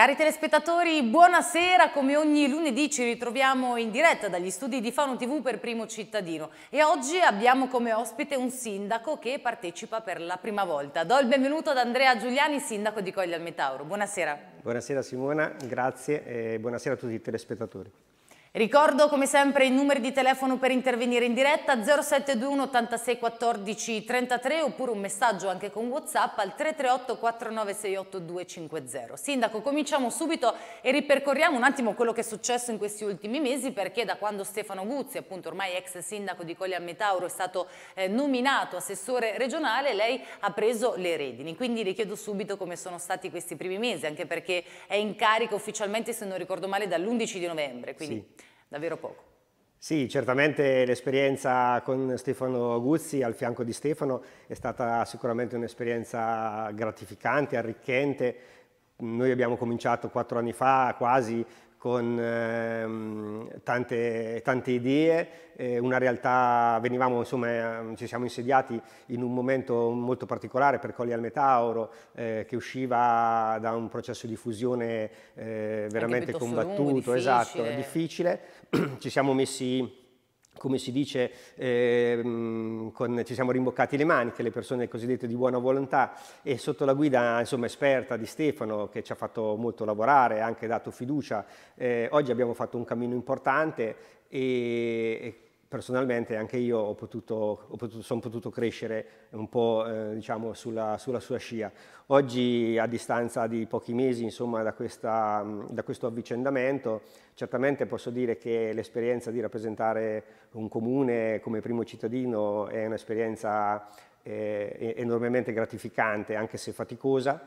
Cari telespettatori, buonasera. Come ogni lunedì ci ritroviamo in diretta dagli studi di Fano TV per Primo Cittadino e oggi abbiamo come ospite un sindaco che partecipa per la prima volta. Do il benvenuto ad Andrea Giuliani, sindaco di Coglia al Metauro. Buonasera. Buonasera Simona, grazie e buonasera a tutti i telespettatori. Ricordo come sempre i numeri di telefono per intervenire in diretta 0721 86 14 33 oppure un messaggio anche con Whatsapp al 338 4968 250. Sindaco, cominciamo subito e ripercorriamo un attimo quello che è successo in questi ultimi mesi perché da quando Stefano Guzzi, appunto ormai ex sindaco di Colle Metauro, è stato eh, nominato assessore regionale, lei ha preso le redini. Quindi le chiedo subito come sono stati questi primi mesi, anche perché è in carica ufficialmente, se non ricordo male, dall'11 di novembre. Quindi... Sì davvero poco. Sì, certamente l'esperienza con Stefano Guzzi al fianco di Stefano è stata sicuramente un'esperienza gratificante, arricchente. Noi abbiamo cominciato quattro anni fa quasi con ehm, tante, tante, idee, eh, una realtà, venivamo, insomma, ehm, ci siamo insediati in un momento molto particolare per Colli al Metauro, eh, che usciva da un processo di fusione eh, veramente combattuto, lungo, difficile. esatto, difficile. ci siamo messi come si dice, ehm, con, ci siamo rimboccati le maniche, le persone cosiddette di buona volontà e sotto la guida insomma, esperta di Stefano che ci ha fatto molto lavorare, ha anche dato fiducia, eh, oggi abbiamo fatto un cammino importante e, e personalmente anche io ho potuto, potuto sono potuto crescere un po' eh, diciamo sulla, sulla, sua scia. Oggi a distanza di pochi mesi insomma, da, questa, da, questo avvicendamento certamente posso dire che l'esperienza di rappresentare un comune come primo cittadino è un'esperienza eh, enormemente gratificante anche se faticosa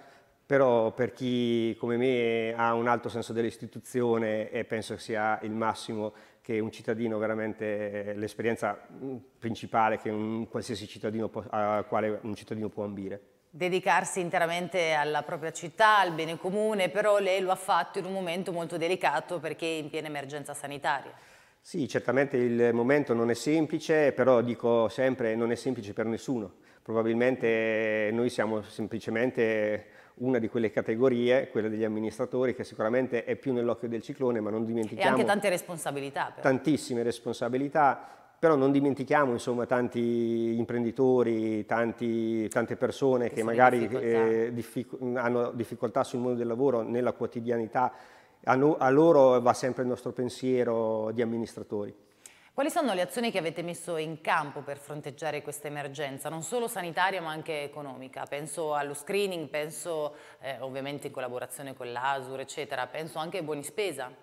però per chi come me ha un alto senso dell'istituzione e penso sia il massimo che un cittadino veramente, l'esperienza mm, principale che un qualsiasi cittadino può, alla quale un cittadino può ambire dedicarsi interamente alla propria città, al bene comune, però lei lo ha fatto in un momento molto delicato perché in piena emergenza sanitaria. Sì, certamente il momento non è semplice, però dico sempre non è semplice per nessuno. Probabilmente noi siamo semplicemente una di quelle categorie, quella degli amministratori, che sicuramente è più nell'occhio del ciclone, ma non dimentichiamo... E anche tante responsabilità. Però. Tantissime responsabilità, però non dimentichiamo insomma, tanti imprenditori, tanti, tante persone che, che magari Eh, diffic hanno difficoltà sul mondo del lavoro nella quotidianità, a, no a loro va sempre il nostro pensiero di amministratori. Quali sono le azioni che avete messo in campo per fronteggiare questa emergenza, non solo sanitaria ma anche economica? Penso allo screening, penso eh, ovviamente in collaborazione con l'ASUR, eccetera, penso anche ai buoni spesa.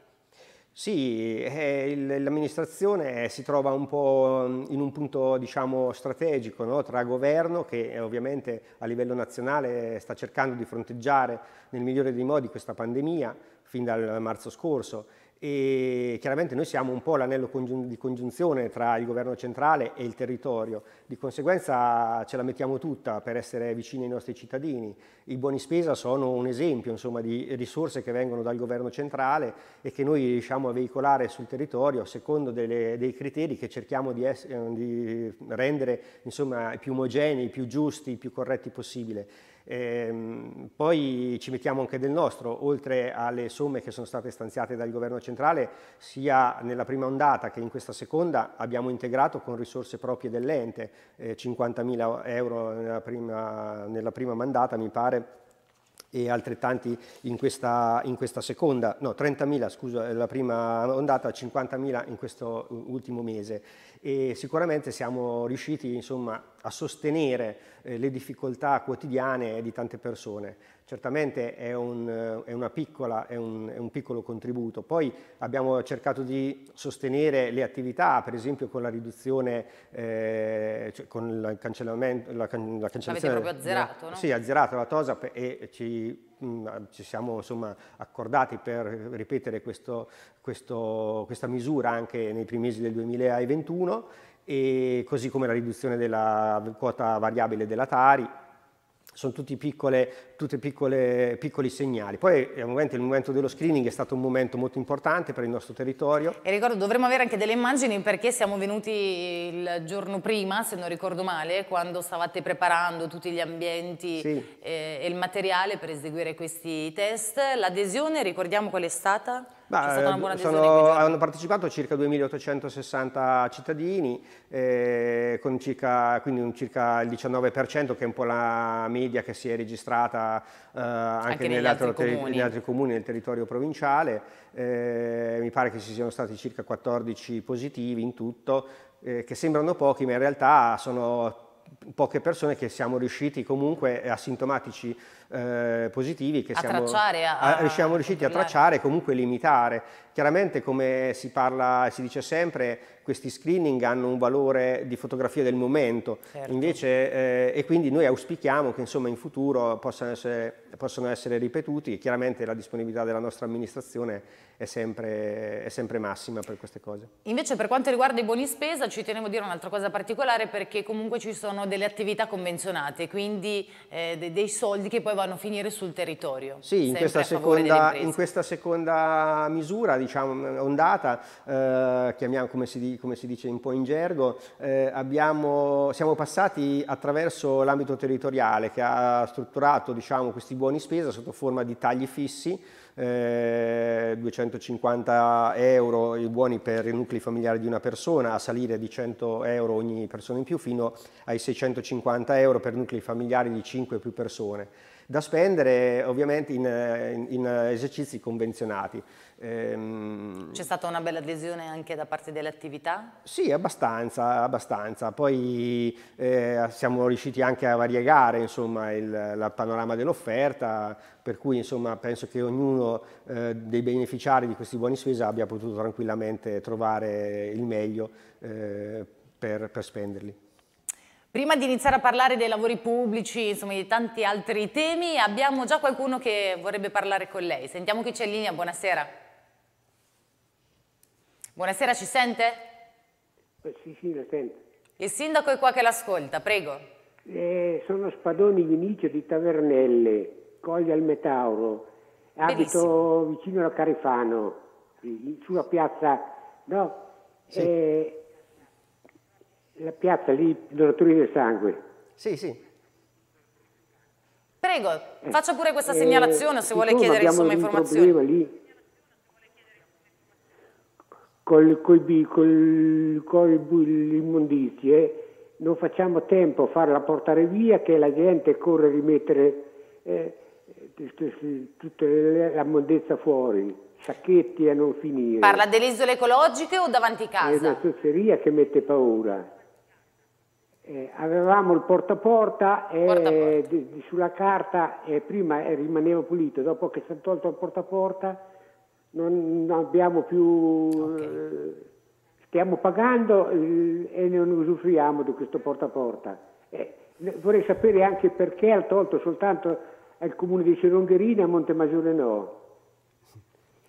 Sì, eh, l'amministrazione si trova un po' mm, in un punto diciamo, strategico no? tra governo che eh, ovviamente a livello nazionale eh, sta cercando di fronteggiare nel migliore dei modi questa pandemia fin dal marzo scorso e chiaramente noi siamo un po' l'anello congiun di congiunzione tra il governo centrale e il territorio, di conseguenza ce la mettiamo tutta per essere vicini ai nostri cittadini. I buoni spesa sono un esempio insomma, di risorse che vengono dal governo centrale e che noi riusciamo a veicolare sul territorio secondo delle, dei criteri che cerchiamo di, di rendere insomma, più omogenei, più giusti, più corretti possibile. Ehm, poi ci mettiamo anche del nostro, oltre alle somme che sono state stanziate dal governo centrale, sia nella prima ondata che in questa seconda abbiamo integrato con risorse proprie dell'ente, eh, 50.000 euro nella prima, nella prima mandata mi pare e altrettanti in questa, in questa seconda, no 30.000 scusa la prima ondata, 50.000 in questo ultimo mese e sicuramente siamo riusciti insomma a sostenere eh, le difficoltà quotidiane di tante persone certamente è un, è piccola, è un, è un piccolo contributo. Poi abbiamo cercato di sostenere le attività, per esempio con la riduzione, eh, cioè con il cancellamento, la, can, la cancellazione... Avete proprio azzerato, no? Sì, azzerato la TOSA e ci mm, ci siamo insomma, accordati per ripetere questo, questo, questa misura anche nei primi mesi del 2021 e così come la riduzione della quota variabile della Tari sono tutti piccole, piccole, piccoli segnali. Poi eh, il momento, il momento dello screening è stato un momento molto importante per il nostro territorio. E ricordo, dovremmo avere anche delle immagini perché siamo venuti il giorno prima, se non ricordo male, quando stavate preparando tutti gli ambienti sì. eh, e il materiale per eseguire questi test. L'adesione, ricordiamo qual è stata? Beh, sono, hanno partecipato circa 2.860 cittadini, eh, con circa, quindi un, circa il 19% che è un po' la media che si è registrata eh, anche, anche negli, altri comuni. negli, altri comuni. nel territorio provinciale. Eh, mi pare che ci siano stati circa 14 positivi in tutto, eh, che sembrano pochi ma in realtà sono poche persone che siamo riusciti comunque eh, asintomatici eh, positivi che siamo, a, a, siamo, riusciti a tracciare e comunque limitare. Chiaramente come si parla, e si dice sempre, questi screening hanno un valore di fotografia del momento, certo. Invece, eh, e quindi noi auspichiamo che insomma, in futuro possano essere, possano essere ripetuti e chiaramente la disponibilità della nostra amministrazione è sempre, è sempre massima per queste cose. Invece per quanto riguarda i buoni spesa ci tenevo a dire un'altra cosa particolare perché comunque ci sono delle attività convenzionate, quindi eh, dei soldi che poi vanno vanno finire sul territorio. Sì, in questa, seconda, in questa, seconda, misura, diciamo, ondata, eh, chiamiamo come si, come si, dice un po' in gergo, eh, abbiamo, siamo passati attraverso l'ambito territoriale che ha strutturato diciamo, questi buoni spesa sotto forma di tagli fissi, 250 eh, euro i buoni per i nuclei familiari di una persona, a salire di 100 euro ogni persona in più fino ai 650 euro per nuclei familiari di 5 e più persone da spendere ovviamente in, in, in esercizi convenzionati. Ehm... C'è stata una bella adesione anche da parte delle attività? Sì, abbastanza, abbastanza. Poi eh, siamo riusciti anche a variegare insomma, il, il panorama dell'offerta, per cui insomma, penso che ognuno eh, dei beneficiari di questi buoni spesa abbia potuto tranquillamente trovare il meglio eh, per, per spenderli. Prima di iniziare a parlare dei lavori pubblici, insomma di tanti altri temi, abbiamo già qualcuno che vorrebbe parlare con lei. Sentiamo chi c'è in linea, buonasera. Buonasera, ci sente? Eh, sì, sì, la sento. Il sindaco è qua che l'ascolta, prego. Eh, sono Spadoni Vinicio di Tavernelle, Coglia al Metauro, abito vicino a Carifano, sulla piazza, no? Sì. Eh, la piazza lì, donatori del sangue. Sì, sì. Prego, eh, faccia pure questa eh, segnalazione eh, se vuole chiedere insomma informazioni. Abbiamo un problema lì col, col, col, col, col immondizie, eh, non facciamo tempo a farla portare via che la gente corre a rimettere eh, tutta la mondezza fuori, sacchetti a non finire. Parla delle isole ecologiche o davanti casa? È una zozzeria che mette paura eh, avevamo il porta a porta e Di, di, sulla carta eh, prima rimaneva pulito, dopo che si è tolto il porta a porta non, non abbiamo più... Okay. Eh, stiamo pagando eh, e non usufruiamo di questo porta a porta. vorrei sapere anche perché ha tolto soltanto al eh, comune di Serongherina e a Montemaggiore no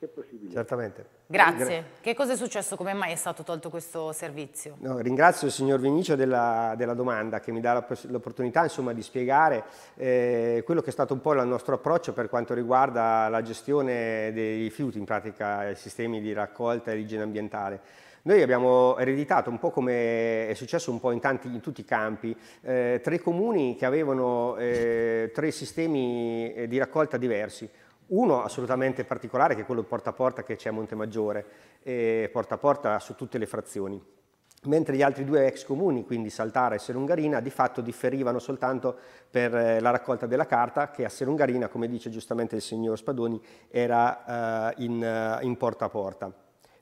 che possibilità. Certamente. Grazie. Gra che cosa è successo? Come mai è stato tolto questo servizio? No, ringrazio il signor Vinicio della, della domanda che mi dà l'opportunità di spiegare eh, quello che è stato un po' il nostro approccio per quanto riguarda la gestione dei rifiuti, in pratica i sistemi di raccolta e di igiene ambientale. Noi abbiamo ereditato, un po' come è successo un po' in, tanti, in tutti i campi, eh, tre comuni che avevano eh, tre sistemi eh, di raccolta diversi. Uno assolutamente particolare che è quello porta a porta che c'è a Montemaggiore, eh, porta a porta su tutte le frazioni mentre gli altri due ex comuni, quindi Saltara e Serungarina, di fatto differivano soltanto per eh, la raccolta della carta che a Serungarina, come dice giustamente il signor Spadoni, era eh, in, eh, in porta a porta.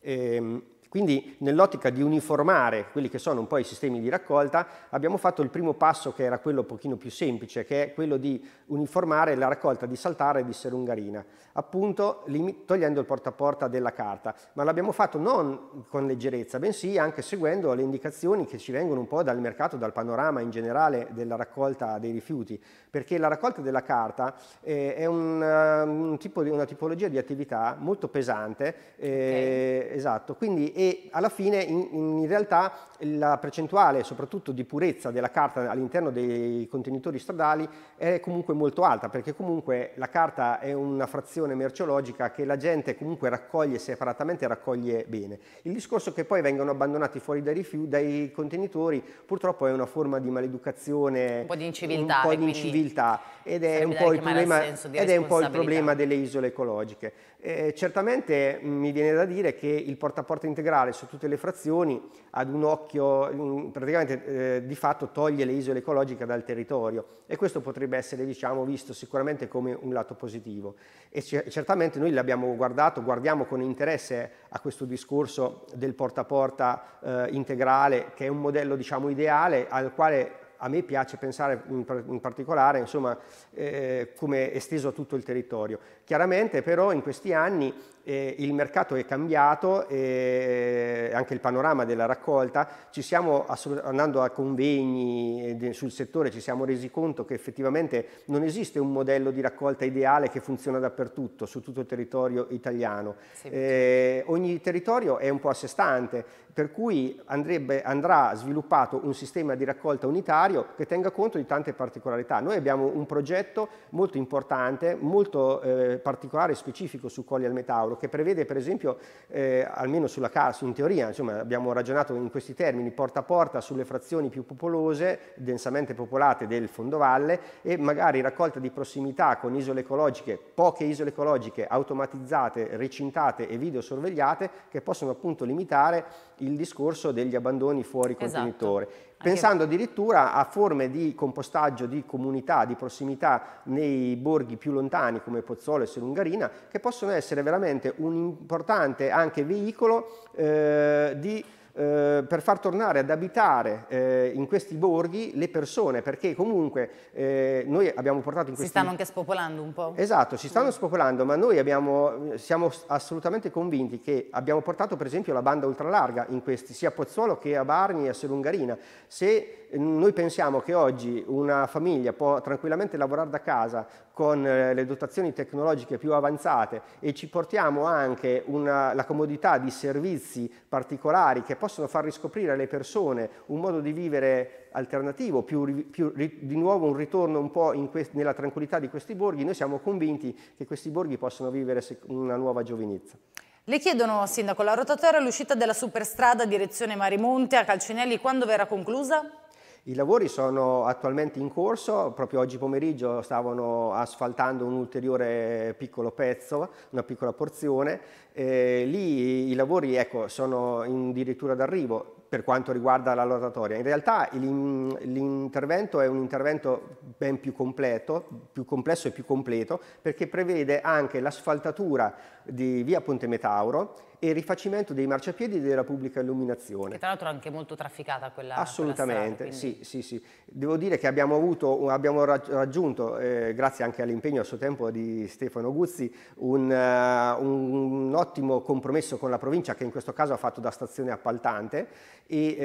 E, ehm, quindi nell'ottica di uniformare quelli che sono un po' i sistemi di raccolta abbiamo fatto il primo passo che era quello un pochino più semplice, che è quello di uniformare la raccolta di saltare e di serungarina, appunto togliendo il porta a porta della carta, ma l'abbiamo fatto non con leggerezza, bensì anche seguendo le indicazioni che ci vengono un po' dal mercato, dal panorama in generale della raccolta dei rifiuti, perché la raccolta della carta eh, è un, eh, un tipo di, una tipologia di attività molto pesante, eh, okay. esatto, quindi e alla fine in, in realtà la percentuale soprattutto di purezza della carta all'interno dei contenitori stradali è comunque molto alta perché comunque la carta è una frazione merceologica che la gente comunque raccoglie separatamente e raccoglie bene. Il discorso che poi vengano abbandonati fuori dai, dai contenitori purtroppo è una forma di maleducazione, un po' di inciviltà, un po di inciviltà ed, è un po, problema, ed è un po' il problema delle isole ecologiche. Eh, certamente mi viene da dire che il porta a porta integrale su tutte le frazioni ad un occhio mm, praticamente eh, di fatto toglie le isole ecologiche dal territorio e questo potrebbe essere diciamo, visto sicuramente come un lato positivo e certamente noi l'abbiamo guardato, guardiamo con interesse a questo discorso del porta a porta eh, integrale che è un modello diciamo, ideale al quale a me piace pensare in, particolare insomma, eh, come esteso a tutto il territorio. Chiaramente però in questi anni eh, il mercato è cambiato, eh, anche il panorama della raccolta, ci siamo andando a convegni eh, sul settore ci siamo resi conto che effettivamente non esiste un modello di raccolta ideale che funziona dappertutto, su tutto il territorio italiano. Sì, eh, ogni territorio è un po' a sé stante, per cui andrebbe, andrà sviluppato un sistema di raccolta unitario che tenga conto di tante particolarità. Noi abbiamo un progetto molto importante, molto eh, particolare e specifico su Colli al Metauro che prevede per esempio, eh, almeno sulla CAS in teoria, insomma, abbiamo ragionato in questi termini, porta a porta sulle frazioni più popolose, densamente popolate del fondovalle e magari raccolta di prossimità con isole ecologiche, poche isole ecologiche automatizzate, recintate e videosorvegliate che possono appunto limitare il discorso degli abbandoni fuori esatto. contenitore pensando addirittura a forme di compostaggio di comunità, di prossimità nei borghi più lontani come Pozzolo e Selungarina, che possono essere veramente un importante anche veicolo eh, di eh, per far tornare ad abitare eh, in questi borghi le persone, perché comunque eh, noi abbiamo portato in questi... Si stanno anche spopolando un po'. Esatto, si stanno mm. spopolando, ma noi abbiamo, siamo assolutamente convinti che abbiamo portato per esempio la banda ultralarga in questi, sia a Pozzuolo che a Barni e a Selungarina. Se noi pensiamo che oggi una famiglia può tranquillamente lavorare da casa con eh, le dotazioni tecnologiche più avanzate e ci portiamo anche una, la comodità di servizi particolari che possono far riscoprire alle persone un modo di vivere alternativo, più, più, di nuovo un ritorno un po' quest, nella tranquillità di questi borghi, noi siamo convinti che questi borghi possano vivere una nuova giovinezza. Le chiedono, Sindaco, la rotatoria all'uscita della superstrada direzione Marimonte a Calcinelli quando verrà conclusa? I lavori sono attualmente in corso, proprio oggi pomeriggio stavano asfaltando un ulteriore piccolo pezzo, una piccola porzione. Eh, lì i lavori ecco, sono dirittura d'arrivo per quanto riguarda la lotatoria. In realtà l'intervento è un intervento ben più completo, più complesso e più completo, perché prevede anche l'asfaltatura di via Ponte Metauro e il rifacimento dei marciapiedi della pubblica illuminazione. Che tra l'altro è anche molto trafficata quella Assolutamente, quella strada, sì, sì, sì. Devo dire che abbiamo, avuto, abbiamo raggiunto, eh, grazie anche all'impegno a suo tempo di Stefano Guzzi, un, uh, un, ottimo compromesso con la provincia che in questo caso ha fatto da stazione appaltante e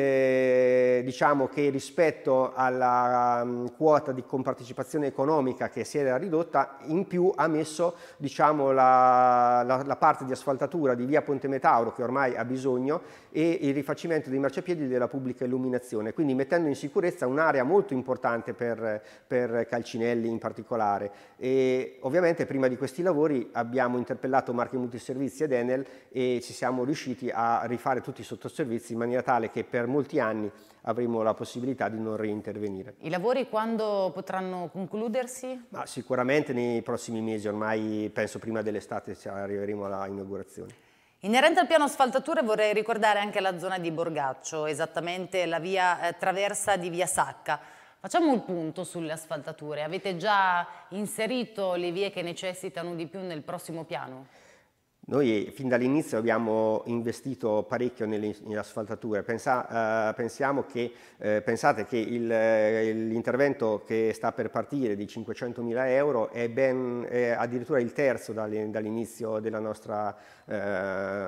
eh, diciamo che rispetto alla um, quota di compartecipazione economica che si era ridotta, in più ha messo diciamo, la, la, la parte di asfaltatura di via Ponte Monte Metauro che ormai ha bisogno e il rifacimento dei marciapiedi della pubblica illuminazione, quindi mettendo in sicurezza un'area molto importante per, per, Calcinelli in particolare. E ovviamente prima di questi lavori abbiamo interpellato Marche Multiservizi ed Enel e ci siamo riusciti a rifare tutti i sottoservizi in maniera tale che per molti anni avremo la possibilità di non reintervenire. I lavori quando potranno concludersi? Ma sicuramente nei prossimi mesi, ormai penso prima dell'estate arriveremo alla inaugurazione. Inerente al piano asfaltature vorrei ricordare anche la zona di Borgaccio, esattamente la via eh, traversa di via Sacca. Facciamo un punto sulle asfaltature. Avete già inserito le vie che necessitano di più nel prossimo piano? Noi eh, fin dall'inizio abbiamo investito parecchio nelle, asfaltature, Pensa, eh, che, eh, pensate che il, eh, l'intervento che sta per partire di 500.000 euro è, ben, è addirittura il terzo dall'inizio della nostra, eh,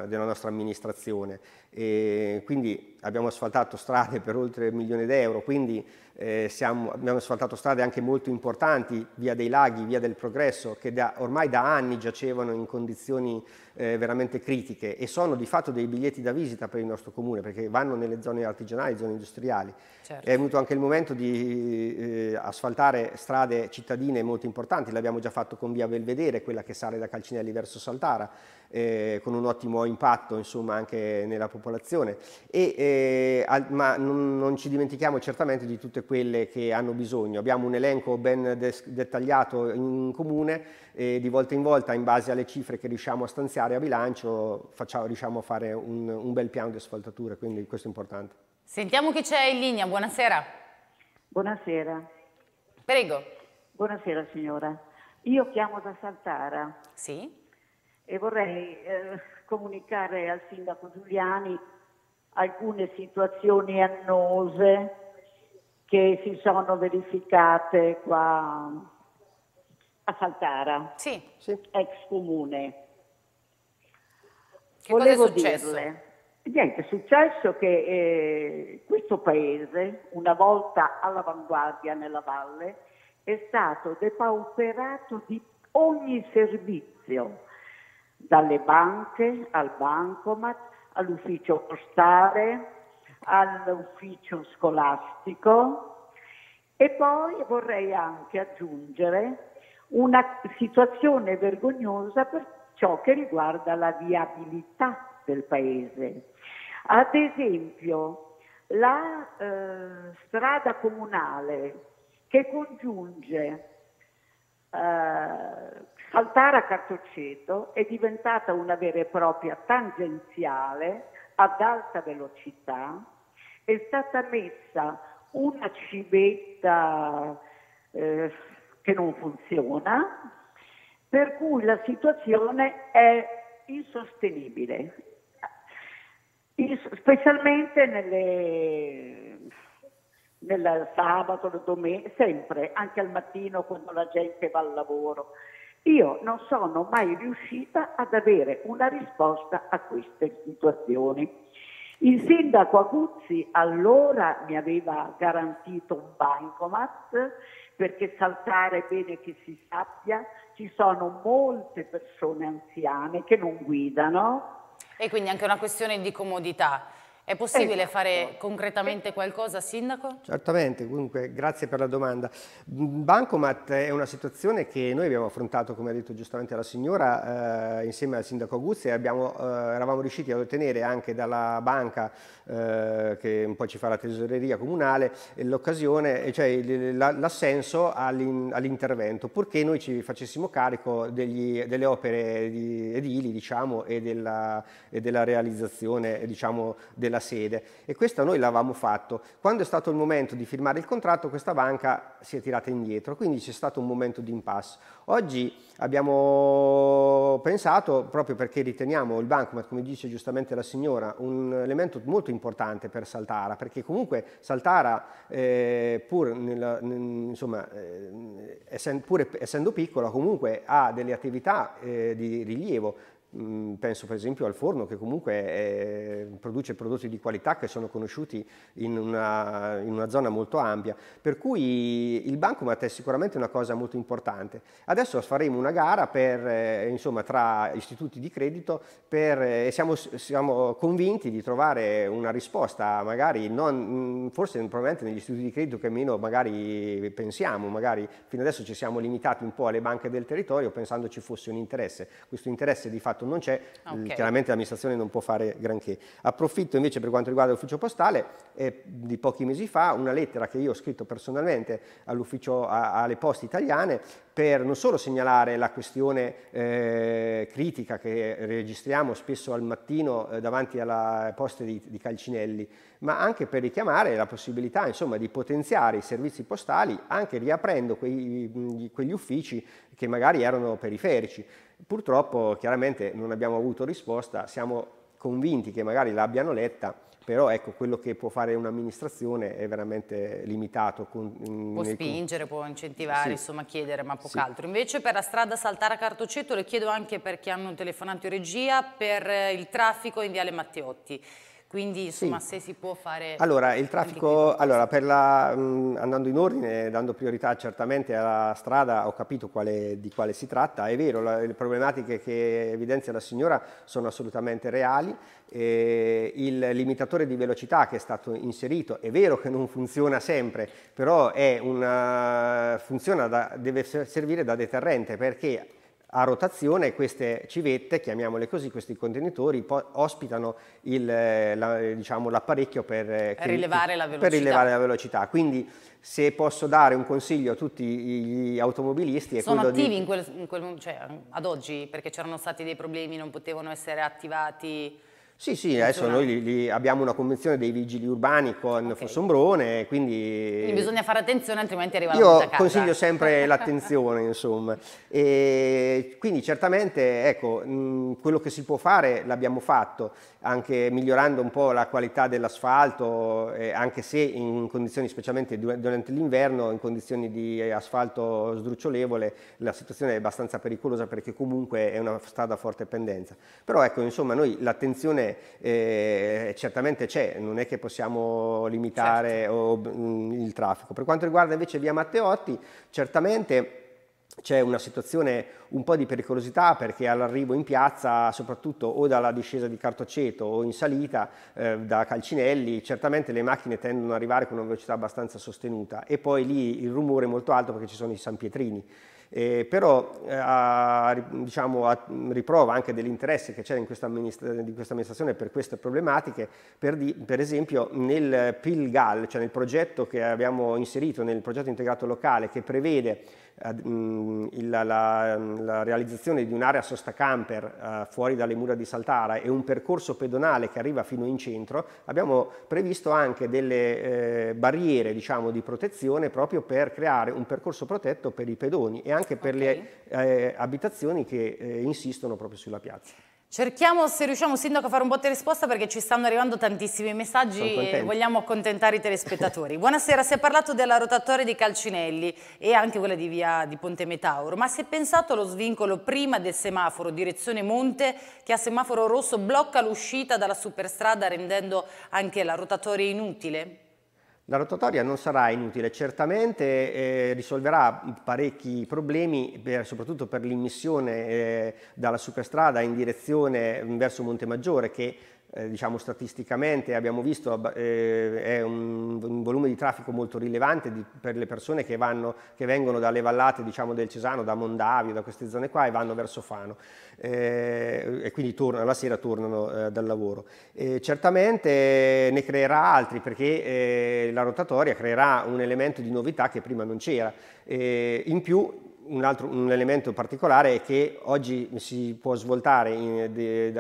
della nostra amministrazione. E quindi abbiamo asfaltato strade per oltre un milione d'euro, quindi eh, siamo, abbiamo asfaltato strade anche molto importanti, via dei laghi, via del progresso, che da, ormai da anni giacevano in condizioni eh, veramente critiche e sono di fatto dei biglietti da visita per il nostro comune perché vanno nelle zone artigianali, zone industriali. Certo. È venuto anche il momento di eh, asfaltare strade cittadine molto importanti, l'abbiamo già fatto con via Belvedere, quella che sale da Calcinelli verso Saltara, eh, con un ottimo impatto insomma, anche nella popolazione, e, eh, al, ma non, non ci dimentichiamo certamente di tutte quelle che hanno bisogno. Abbiamo un elenco ben dettagliato in comune e di volta in volta in base alle cifre che riusciamo a stanziare a bilancio facciamo, riusciamo a fare un, un bel piano di asfaltature, quindi questo è importante. Sentiamo chi c'è in linea, buonasera. Buonasera. Prego. Buonasera signora, io chiamo da Saltara. Sì. E vorrei eh, comunicare al sindaco Giuliani alcune situazioni annose che si sono verificate qua a Saltara, sì. ex comune. Che Volevo dirle, niente, è successo che eh, questo paese, una volta all'avanguardia nella valle, è stato depauperato di ogni servizio, dalle banche al bancomat, all'ufficio postale, all'ufficio scolastico e poi vorrei anche aggiungere una situazione vergognosa per ciò che riguarda la viabilità del paese. Ad esempio, la eh, strada comunale che congiunge eh, Saltara Cartoceto è diventata una vera e propria tangenziale ad alta velocità, è stata messa una civetta eh, che non funziona, per cui la situazione è insostenibile, specialmente nelle, nel sabato, la domenica, sempre, anche al mattino quando la gente va al lavoro. Io non sono mai riuscita ad avere una risposta a queste situazioni. Il sindaco Aguzzi allora mi aveva garantito un bancomat perché saltare è bene che si sappia, ci sono molte persone anziane che non guidano. E quindi anche una questione di comodità. È possibile esatto. fare concretamente qualcosa, Sindaco? Certamente, comunque grazie per la domanda. Mm, Bancomat è una situazione che noi abbiamo affrontato, come ha detto giustamente la signora, eh, insieme al Sindaco Aguzzi e eh, eravamo riusciti ad ottenere anche dalla banca eh, che un po' ci fa la tesoreria comunale, l'occasione, cioè l'assenso all'intervento, purché noi ci facessimo carico degli, delle opere di, edili diciamo, e, della, e della realizzazione diciamo, della sede. E questa noi l'avevamo fatto. Quando è stato il momento di firmare il contratto, questa banca si è tirata indietro, quindi c'è stato un momento di impasse. Oggi Abbiamo pensato, proprio perché riteniamo il bancomat, come dice giustamente la signora, un elemento molto importante per Saltara, perché comunque Saltara, eh, pur nella, insomma, eh, essendo, pur essendo piccola, comunque ha delle attività eh, di rilievo Mm, penso per esempio al forno che comunque è, produce prodotti di qualità che sono conosciuti in una, in una, zona molto ampia, per cui il bancomat è sicuramente una cosa molto importante. Adesso faremo una gara per, eh, insomma, tra istituti di credito per, eh, e siamo, siamo, convinti di trovare una risposta, magari non, mm, forse probabilmente negli istituti di credito che meno magari pensiamo, magari fino adesso ci siamo limitati un po' alle banche del territorio pensando ci fosse un interesse, questo interesse di fatto quantum non c'è, ah, okay. chiaramente l'amministrazione non può fare granché. Approfitto invece per quanto riguarda l'ufficio postale eh, di pochi mesi fa, una lettera che io ho scritto personalmente all'ufficio, a, alle poste italiane per non solo segnalare la questione eh, critica che registriamo spesso al mattino eh, davanti alla poste di, di Calcinelli, ma anche per richiamare la possibilità insomma, di potenziare i servizi postali anche riaprendo quei, quegli uffici che magari erano periferici. Purtroppo chiaramente non abbiamo avuto risposta, siamo convinti che magari l'abbiano letta, però ecco, quello che può fare un'amministrazione è veramente limitato. Con, può spingere, può incentivare, sì. insomma chiedere, ma poco sì. altro. Invece per la strada saltare a Cartoceto, le chiedo anche per chi hanno telefonato in regia, per il traffico in Viale Matteotti. Quindi insomma sì. se si può fare... Allora, il traffico, allora, la, mh, andando in ordine, dando priorità certamente alla strada, ho capito quale, di quale si tratta, è vero, la, le problematiche che evidenzia la signora sono assolutamente reali, eh, il limitatore di velocità che è stato inserito è vero che non funziona sempre, però una, funziona da, deve servire da deterrente perché a rotazione queste civette, chiamiamole così, questi contenitori ospitano eh, diciamo, l'apparecchio diciamo, per, eh, rilevare per, rilevare la velocità. Quindi se posso dare un consiglio a tutti gli automobilisti... Sono attivi di... in quel, in quel, cioè, ad oggi perché c'erano stati dei problemi, non potevano essere attivati... Sì, sì, adesso noi li, li abbiamo una convenzione dei vigili urbani con okay. Fossombrone, quindi... quindi... bisogna fare attenzione altrimenti arriva Io la Io consiglio sempre l'attenzione, insomma. E quindi certamente, ecco, mh, quello che si può fare l'abbiamo fatto, anche migliorando un po' la qualità dell'asfalto, eh, anche se in condizioni, specialmente durante l'inverno, in condizioni di asfalto sdrucciolevole, la situazione è abbastanza pericolosa perché comunque è una strada a forte pendenza. Però ecco, insomma, noi l'attenzione eh, certamente c'è, non è che possiamo limitare certo. o, mh, mm, il traffico. Per quanto riguarda invece via Matteotti, certamente c'è una situazione un po' di pericolosità perché all'arrivo in piazza, soprattutto o dalla discesa di Cartoceto o in salita eh, da Calcinelli, certamente le macchine tendono ad arrivare con una velocità abbastanza sostenuta e poi lì il rumore è molto alto perché ci sono i San Pietrini. Eh, però eh, a, diciamo, a riprova anche dell'interesse che c'è in questa, amministra quest amministrazione per queste problematiche, per, di, per esempio nel PIL GAL, cioè nel progetto che abbiamo inserito nel progetto integrato locale che prevede Mm, la, la, la, realizzazione di un'area sosta camper eh, fuori dalle mura di Saltara e un percorso pedonale che arriva fino in centro, abbiamo previsto anche delle eh, barriere diciamo, di protezione proprio per creare un percorso protetto per i pedoni e anche per okay. le eh, abitazioni che insistono proprio sulla piazza. Cerchiamo, se riusciamo, Sindaco, a fare un botte risposta perché ci stanno arrivando tantissimi messaggi e vogliamo accontentare i telespettatori. Buonasera, si è parlato della rotatoria di Calcinelli e anche quella di via di Ponte Metauro, ma si è pensato allo svincolo prima del semaforo direzione Monte che a semaforo rosso blocca l'uscita dalla superstrada rendendo anche la rotatoria inutile? La rotatoria non sarà inutile, certamente eh, risolverà parecchi problemi, per, soprattutto per l'immissione eh, dalla superstrada in direzione verso Monte Maggiore, che eh, diciamo statisticamente, abbiamo visto eh, è un, un, volume di traffico molto rilevante di, per le persone che, vanno, che, vengono dalle vallate diciamo, del Cesano, da Mondavio, da queste zone qua e vanno verso Fano eh, e quindi tornano, la sera tornano eh, dal lavoro. certamente ne creerà altri perché eh, la rotatoria creerà un elemento di novità che prima non c'era. in più un, altro, un elemento particolare è che oggi si può svoltare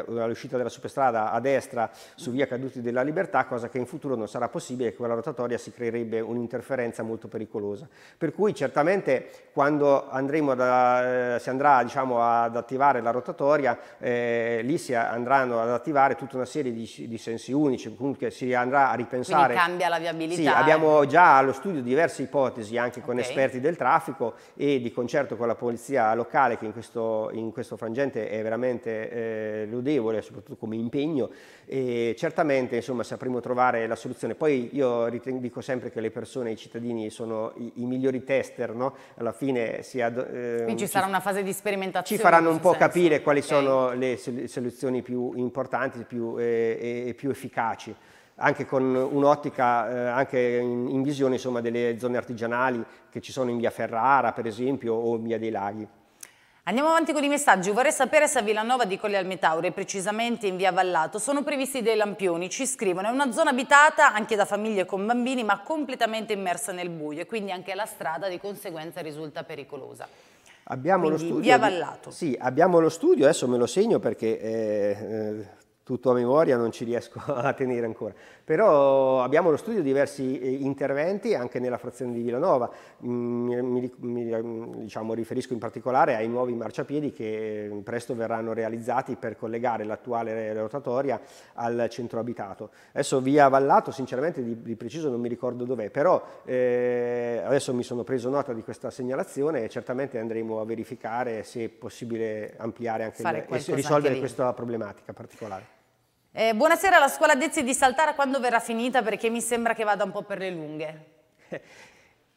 all'uscita della superstrada a destra su via Caduti della Libertà, cosa che in futuro non sarà possibile e con la rotatoria si creerebbe un'interferenza molto pericolosa. Per cui certamente quando da, eh, si andrà diciamo, ad attivare la rotatoria, eh, lì si andranno ad attivare tutta una serie di, di sensi unici, comunque si andrà a ripensare. Quindi cambia la viabilità. Sì, abbiamo già allo studio diverse ipotesi anche con okay. esperti del traffico e di concerto concerto con la polizia locale che in questo, in questo frangente è veramente eh, lodevole, soprattutto come impegno e certamente insomma, sapremo trovare la soluzione. Poi io ritengo, dico sempre che le persone, i cittadini sono i, i migliori tester, no? alla fine si ad, eh, ci sarà una fase di sperimentazione. Ci faranno un po' senso. capire quali okay. sono le soluzioni più importanti più, eh, e più efficaci anche con un'ottica, eh, anche in, in visione insomma, delle zone artigianali che ci sono in via Ferrara per esempio o in via dei Laghi. Andiamo avanti con i messaggi. Vorrei sapere se a Villanova di Colle al Metaure, precisamente in via Vallato, sono previsti dei lampioni. Ci scrivono, è una zona abitata anche da famiglie con bambini, ma completamente immersa nel buio e quindi anche la strada di conseguenza risulta pericolosa. Abbiamo quindi, lo studio. Via Vallato. Sì, abbiamo lo studio, adesso me lo segno perché... Eh, eh tutto a memoria, non ci riesco a tenere ancora però abbiamo lo studio diversi eh, interventi anche nella frazione di Villanova, mm, mi, mi, mi ehm, diciamo, riferisco in particolare ai nuovi marciapiedi che eh, presto verranno realizzati per collegare l'attuale rotatoria al centro abitato. Adesso via Vallato sinceramente di, di preciso non mi ricordo dov'è, però eh, adesso mi sono preso nota di questa segnalazione e certamente andremo a verificare se è possibile ampliare anche il, e risolvere anche questa problematica particolare. Eh, buonasera, la scuola Dezzi di Saltara quando verrà finita? Perché mi sembra che vada un po' per le lunghe.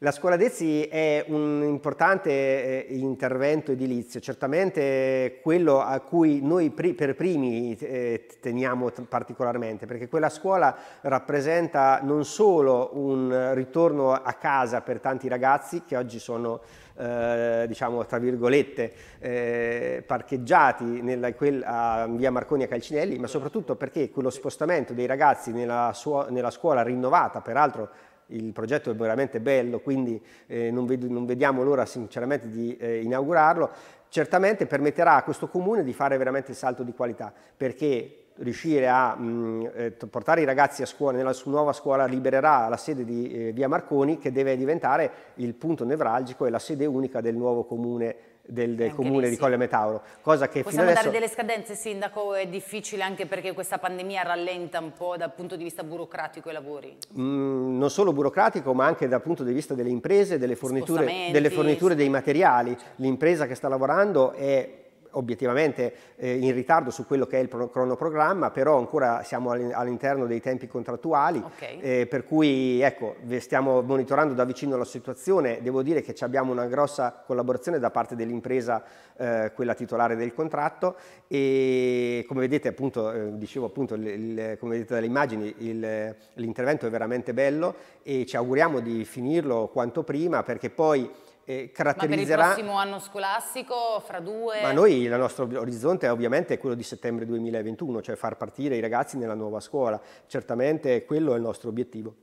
La scuola Dezzi è un importante eh, intervento edilizio, certamente quello a cui noi per primi eh, teniamo particolarmente, perché quella scuola rappresenta non solo un ritorno a casa per tanti ragazzi che oggi sono eh, diciamo tra virgolette, eh, parcheggiati nella, quel, a via Marconi a Calcinelli, ma soprattutto perché quello spostamento dei ragazzi nella, nella scuola rinnovata, peraltro il progetto è veramente bello, quindi eh, non, ved non, vediamo l'ora sinceramente di eh, inaugurarlo, certamente permetterà a questo comune di fare veramente il salto di qualità, perché riuscire a mh, mm, eh, portare i ragazzi a scuola, nella nuova scuola libererà la sede di eh, via Marconi che deve diventare il punto nevralgico e la sede unica del nuovo comune del, del comune lì, di Colle Metauro. Cosa che Possiamo fino adesso... dare delle scadenze, Sindaco? È difficile anche perché questa pandemia rallenta un po' dal punto di vista burocratico i lavori? Mm, non solo burocratico, ma anche dal punto di vista delle imprese, delle forniture, delle forniture dei materiali. L'impresa che sta lavorando è obiettivamente eh, in ritardo su quello che è il pro- cronoprogramma, però ancora siamo all'interno dei tempi contrattuali, okay. eh, per cui ecco, stiamo monitorando da vicino la situazione, devo dire che abbiamo una grossa collaborazione da parte dell'impresa, eh, quella titolare del contratto e come vedete appunto, eh, dicevo appunto, il, il, come vedete dalle immagini, il, l'intervento è veramente bello e ci auguriamo di finirlo quanto prima perché poi eh, caratterizzerà... Ma per il prossimo anno scolastico, fra due... Ma noi, il nostro orizzonte è ovviamente è quello di settembre 2021, cioè far partire i ragazzi nella nuova scuola. Certamente quello è il nostro obiettivo.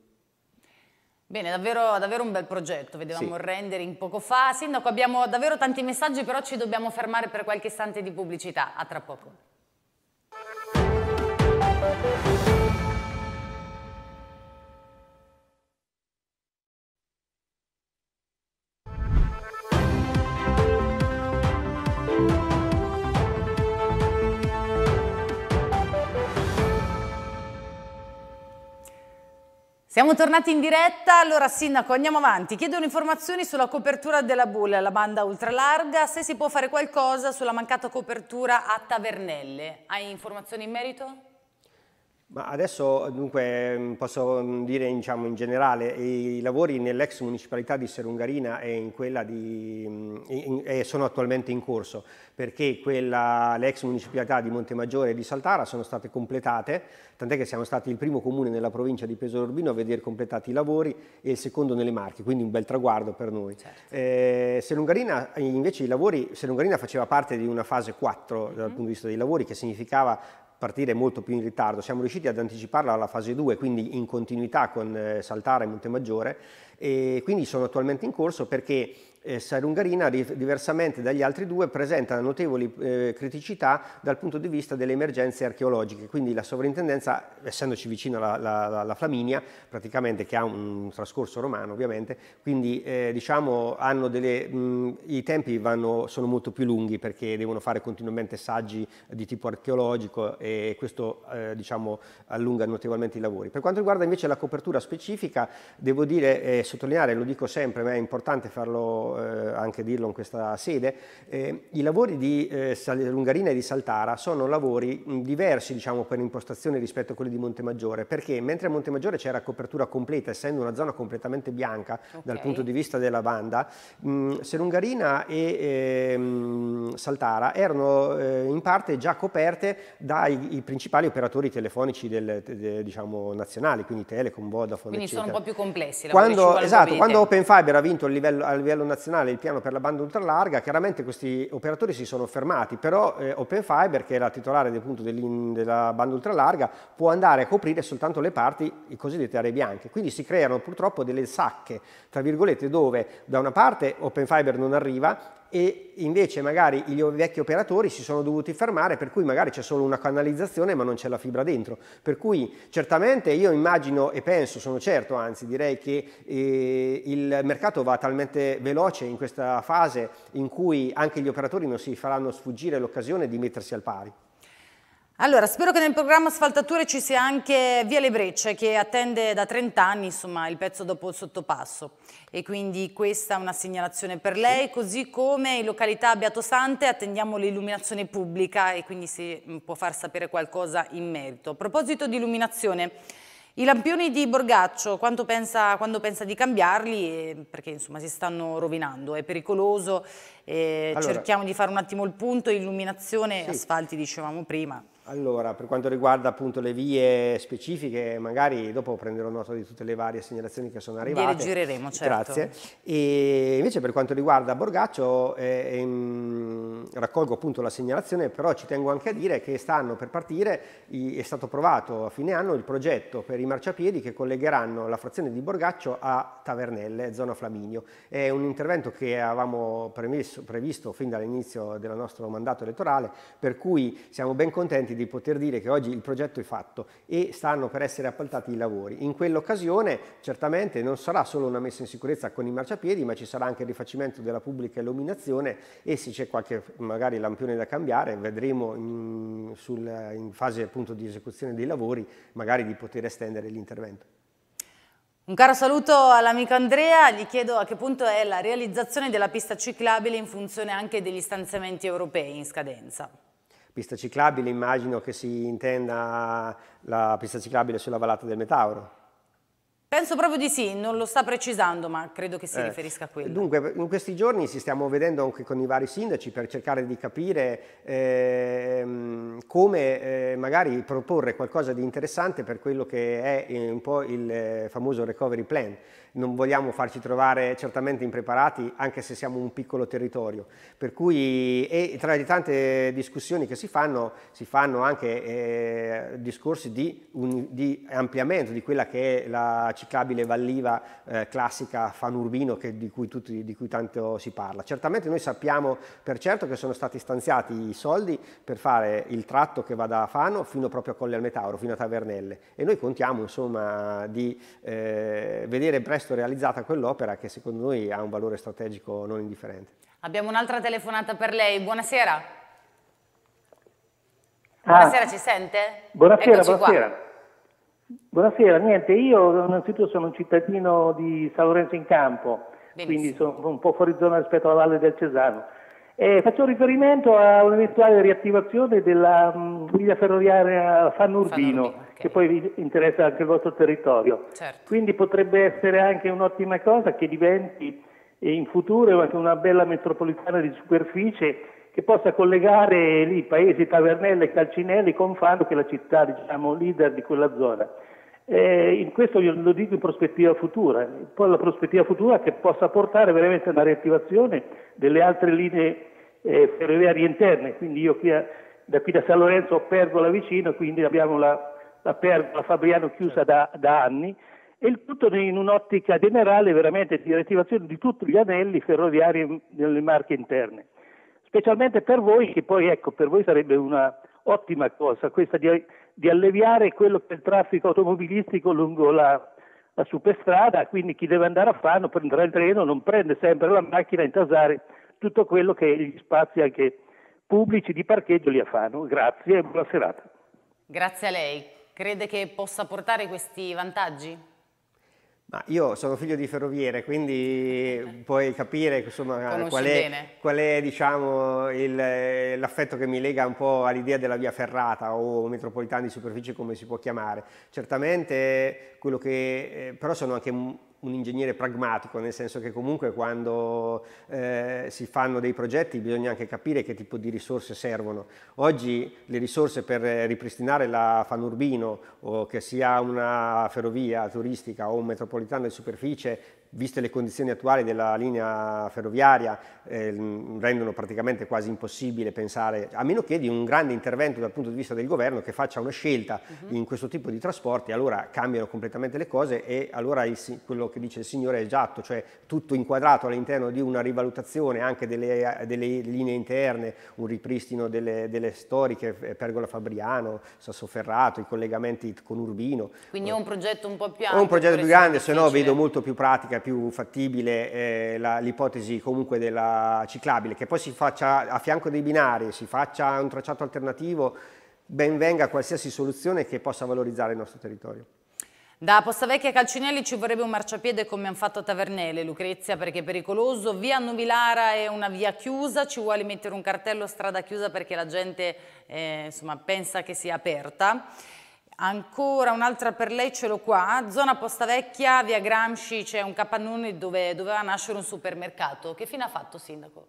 Bene, davvero, davvero, un bel progetto, vedevamo sì. il rendering poco fa. Sindaco, abbiamo davvero tanti messaggi, però ci dobbiamo fermare per qualche istante di pubblicità. A tra poco. Siamo tornati in diretta, allora Sindaco andiamo avanti, chiedono informazioni sulla copertura della bulla, la banda ultralarga, se si può fare qualcosa sulla mancata copertura a Tavernelle, hai informazioni in merito? Ma adesso dunque mm, posso mm, dire diciamo, in generale, i lavori nell'ex municipalità di Serungarina e in quella di, mm, in, in, eh, sono attualmente in corso perché quella, le ex municipalità di Montemaggiore e di Saltara sono state completate, tant'è che siamo stati il primo comune nella provincia di Pesaro Urbino a vedere completati i lavori e il secondo nelle Marche, quindi un bel traguardo per noi. Certo. Eh, Serungarina invece i lavori, Serungarina faceva parte di una fase 4 mm -hmm. dal mm-hmm. punto di vista dei lavori che significava partire molto più in ritardo, siamo riusciti ad anticiparla alla fase 2, quindi in continuità con eh, Saltare e Montemaggiore e quindi sono attualmente in corso perché eh, Sarungarina, diversamente dagli altri due, presenta notevoli eh, criticità dal punto di vista delle emergenze archeologiche. Quindi la sovrintendenza, essendoci vicino alla, la, la Flaminia, praticamente che ha un trascorso romano ovviamente, quindi eh, diciamo delle, mh, i tempi vanno, sono molto più lunghi perché devono fare continuamente saggi di tipo archeologico e questo eh, diciamo, allunga notevolmente i lavori. Per quanto riguarda invece la copertura specifica, devo dire eh, sottolineare, lo dico sempre, ma è importante farlo eh, anche dirlo in questa sede, eh, i lavori di eh, Lungarina e di Saltara sono lavori diversi diciamo, per impostazione rispetto a quelli di Montemaggiore, perché mentre a Montemaggiore c'era copertura completa, essendo una zona completamente bianca okay. dal punto di vista della banda, mh, Selungarina e mh, ehm, Saltara erano eh, in parte già coperte dai principali operatori telefonici del, de, diciamo, nazionali, quindi Telecom, Vodafone, quindi eccetera. sono un po' più complessi quando, esatto, quando Open Fiber ha vinto a livello, a livello, nazionale il piano per la banda ultralarga, chiaramente questi operatori si sono fermati, però eh, Open Fiber, che era titolare appunto, della banda ultralarga, può andare a coprire soltanto le parti i cosiddette aree bianche. Quindi si creano purtroppo delle sacche, tra virgolette, dove da una parte Open Fiber non arriva e invece magari i vecchi operatori si sono dovuti fermare per cui magari c'è solo una canalizzazione ma non c'è la fibra dentro per cui certamente io immagino e penso sono certo anzi direi che eh, il mercato va talmente veloce in questa fase in cui anche gli operatori non si faranno sfuggire l'occasione di mettersi al pari allora, spero che nel programma Asfaltature ci sia anche Via Le Brecce che attende da 30 anni insomma, il pezzo dopo il sottopasso e quindi questa è una segnalazione per lei, così come in località Sante attendiamo l'illuminazione pubblica e quindi si mm, può far sapere qualcosa in merito. A proposito di illuminazione, i lampioni di Borgaccio, pensa, quando pensa di cambiarli? Eh, perché insomma si stanno rovinando, è pericoloso, eh, allora, cerchiamo di fare un attimo il punto, illuminazione, sì. asfalti dicevamo prima. Allora, per quanto riguarda appunto le vie specifiche, magari dopo prenderò nota di tutte le varie segnalazioni che sono arrivate. Le gireremo, certo. Grazie. E invece per quanto riguarda Borgaccio, eh, ehm, raccolgo appunto la segnalazione, però ci tengo anche a dire che stanno per partire, i, è stato approvato a fine anno il progetto per i marciapiedi che collegheranno la frazione di Borgaccio a Tavernelle, zona Flaminio. È un intervento che avevamo premesso, previsto fin dall'inizio del nostro mandato elettorale, per cui siamo ben contenti di poter dire che oggi il progetto è fatto e stanno per essere appaltati i lavori. In quell'occasione certamente non sarà solo una messa in sicurezza con i marciapiedi, ma ci sarà anche il rifacimento della pubblica illuminazione e se c'è qualche magari lampione da cambiare vedremo in, sul, in fase appunto di esecuzione dei lavori magari di poter estendere l'intervento. Un caro saluto all'amico Andrea, gli chiedo a che punto è la realizzazione della pista ciclabile in funzione anche degli stanziamenti europei in scadenza. Pista ciclabile immagino che si intenda la pista ciclabile sulla vallata del Metauro. Penso proprio di sì, non lo sta precisando, ma credo che si eh, riferisca a quello. Dunque, in questi giorni ci stiamo vedendo anche con i vari sindaci per cercare di capire eh, come eh, magari proporre qualcosa di interessante per quello che è eh, un po' il eh, famoso recovery plan non vogliamo farci trovare certamente impreparati anche se siamo un piccolo territorio. Per cui e tra le tante discussioni che si fanno, si fanno anche eh, discorsi di, un, di, ampliamento di quella che è la ciclabile valliva eh, classica fanurbino che, di, cui tutti, di cui tanto si parla. Certamente noi sappiamo per certo che sono stati stanziati i soldi per fare il tratto che va da Fano fino proprio a Colle al Metauro, fino a Tavernelle e noi contiamo insomma di eh, vedere presto presto realizzata quell'opera che secondo noi ha un valore strategico non indifferente. Abbiamo un'altra telefonata per lei, buonasera. Ah. Buonasera, ah. ci sente? Buonasera, Eccoci buonasera. Qua. Buonasera, niente, io innanzitutto sono un cittadino di San Lorenzo in Campo, Benissimo. quindi sono un po' fuori zona rispetto alla Valle del Cesano. E faccio riferimento a un'eventuale riattivazione della mh, mm, via ferroviaria Fannurbino. Fannurbino okay. che poi interessa anche il vostro territorio. Certo. Quindi potrebbe essere anche un'ottima cosa che diventi eh, in futuro anche una bella metropolitana di superficie che possa collegare i paesi, tavernelle, e calcinelli con Fano che è la città diciamo, leader di quella zona. Eh, in questo io lo dico in prospettiva futura, poi la prospettiva futura che possa portare veramente a una riattivazione delle altre linee eh, ferroviarie interne, quindi io qui a, da qui da San Lorenzo perdo la vicina, quindi abbiamo la la pergola Fabriano chiusa da, da anni, e il tutto in un'ottica generale veramente di riattivazione di tutti gli anelli ferroviari nelle marche interne. Specialmente per voi, che poi ecco, per voi sarebbe una ottima cosa questa di, di, alleviare quello che è il traffico automobilistico lungo la, la superstrada, quindi chi deve andare a Fano prenderà il treno, non prende sempre la macchina a intasare tutto quello che è gli spazi anche pubblici di parcheggio lì a Fano. Grazie e buona serata. Grazie a lei crede che possa portare questi vantaggi? Ma io sono figlio di ferroviere, quindi puoi capire insomma, qual è, qual è diciamo, l'affetto che mi lega un po' all'idea della via ferrata o metropolitana di superficie come si può chiamare. Certamente quello che... Eh, però sono anche un ingegnere pragmatico, nel senso che comunque quando eh, si fanno dei progetti bisogna anche capire che tipo di risorse servono. Oggi le risorse per ripristinare la Fanurbino o che sia una ferrovia turistica o un metropolitano di superficie viste le condizioni attuali della linea ferroviaria, eh, rendono praticamente quasi impossibile pensare, a meno che di un grande intervento dal punto di vista del governo che faccia una scelta uh mhm. -huh. in questo tipo di trasporti, allora cambiano completamente le cose e allora il, quello che dice il signore è esatto, cioè tutto inquadrato all'interno di una rivalutazione anche delle, delle, linee interne, un ripristino delle, delle storiche, eh, Pergola Fabriano, Sassoferrato, i collegamenti con Urbino. Quindi è un progetto un po' più ampio. È un progetto più grande, se no vedo molto più pratica è più fattibile eh, l'ipotesi comunque della ciclabile, che poi si faccia a fianco dei binari, si faccia un tracciato alternativo, ben venga qualsiasi soluzione che possa valorizzare il nostro territorio. Da Postavecchia Calcinelli ci vorrebbe un marciapiede come hanno fatto a Tavernelle, Lucrezia perché è pericoloso, via Novilara è una via chiusa, ci vuole mettere un cartello strada chiusa perché la gente eh, insomma, pensa che sia aperta. Ancora un'altra per lei ce l'ho qua, zona Posta Vecchia, via Gramsci, c'è un capannone dove doveva nascere un supermercato. Che fine ha fatto Sindaco?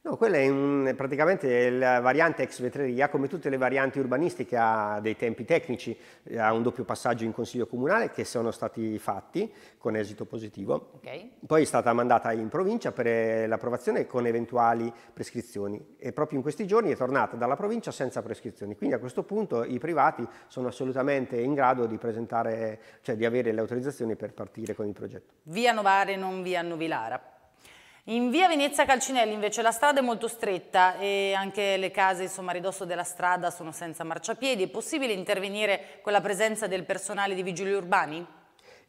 No, quella è un, praticamente la variante ex vetreria, come tutte le varianti urbanistiche ha dei tempi tecnici, ha un doppio passaggio in consiglio comunale che sono stati fatti con esito positivo, okay. poi è stata mandata in provincia per eh, l'approvazione con eventuali prescrizioni e proprio in questi giorni è tornata dalla provincia senza prescrizioni, quindi a questo punto i privati sono assolutamente in grado di presentare, cioè di avere le autorizzazioni per partire con il progetto. Via Novare non via Novilara, in via Venezia Calcinelli invece la strada è molto stretta e anche le case insomma, a ridosso della strada sono senza marciapiedi. È possibile intervenire con la presenza del personale di vigili urbani?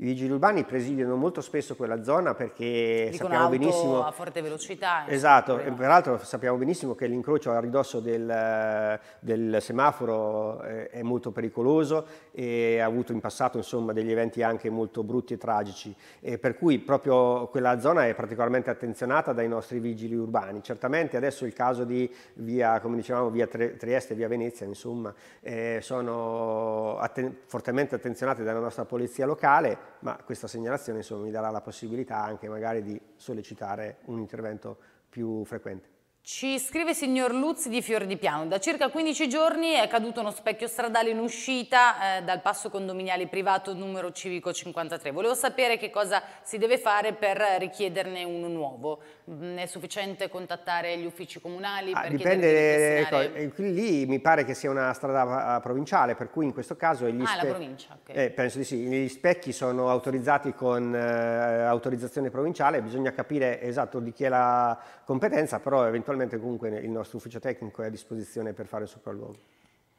I vigili urbani presidiano molto spesso quella zona perché Dicono sappiamo benissimo... a forte velocità. Esatto, e peraltro sappiamo benissimo che l'incrocio a ridosso del, del semaforo eh, è molto pericoloso e ha avuto in passato insomma, degli eventi anche molto brutti e tragici, e per cui proprio quella zona è particolarmente attenzionata dai nostri vigili urbani. Certamente adesso il caso di via, come dicevamo, via Trieste e via Venezia, insomma, eh, sono atten fortemente attenzionate dalla nostra polizia locale, ma questa segnalazione insomma, mi darà la possibilità anche magari di sollecitare un intervento più frequente. Ci scrive signor Luzzi di Fior di Piano, da circa 15 giorni è caduto uno specchio stradale in uscita eh, dal passo condominiale privato numero civico 53. Volevo sapere che cosa si deve fare per richiederne uno nuovo. Mm, è sufficiente contattare gli uffici comunali? Ah, dipende, ecco, lì mi pare che sia una strada eh, provinciale, per cui in questo caso... Gli ah, la provincia, ok. Eh, penso di sì, gli specchi sono autorizzati con eh, autorizzazione provinciale, bisogna capire esatto di chi è la competenza, però eventualmente naturalmente comunque il nostro ufficio tecnico è a disposizione per fare il sopralluogo.